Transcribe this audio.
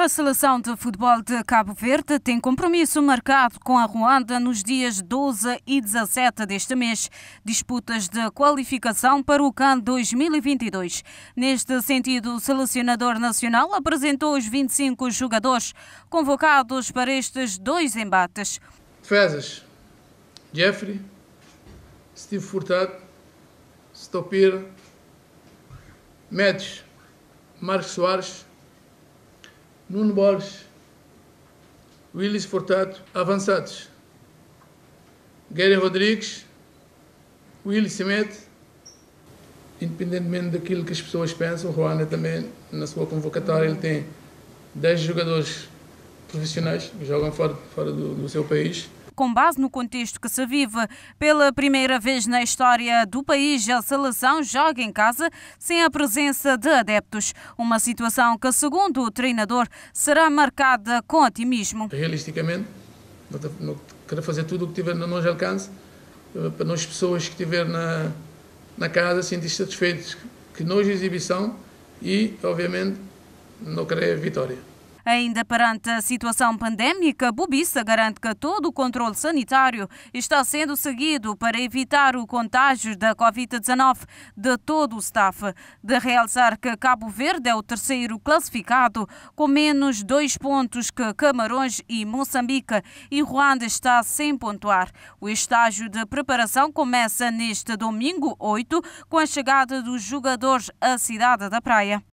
A seleção de futebol de Cabo Verde tem compromisso marcado com a Ruanda nos dias 12 e 17 deste mês, disputas de qualificação para o CAN 2022. Neste sentido, o selecionador nacional apresentou os 25 jogadores convocados para estes dois embates. Fezas, Jeffrey, Steve Furtado, Stopir, Médios, Marcos Soares. Nuno Borges, Willis Fortato, avançados. Guerra Rodrigues, Willis Semet, independentemente daquilo que as pessoas pensam, o Ruanda também, na sua convocatória, ele tem 10 jogadores profissionais que jogam fora, fora do, do seu país com base no contexto que se vive. Pela primeira vez na história do país, a seleção joga em casa sem a presença de adeptos. Uma situação que, segundo o treinador, será marcada com otimismo. Realisticamente, quero fazer tudo o que tiver no nosso alcance eh, para nós pessoas que estiver na, na casa sentir satisfeitos que nós exibição e, obviamente, não querer vitória. Ainda perante a situação pandémica, Bubissa garante que todo o controle sanitário está sendo seguido para evitar o contágio da Covid-19 de todo o staff. De realçar que Cabo Verde é o terceiro classificado, com menos dois pontos que Camarões e Moçambique, e Ruanda está sem pontuar. O estágio de preparação começa neste domingo 8, com a chegada dos jogadores à cidade da Praia.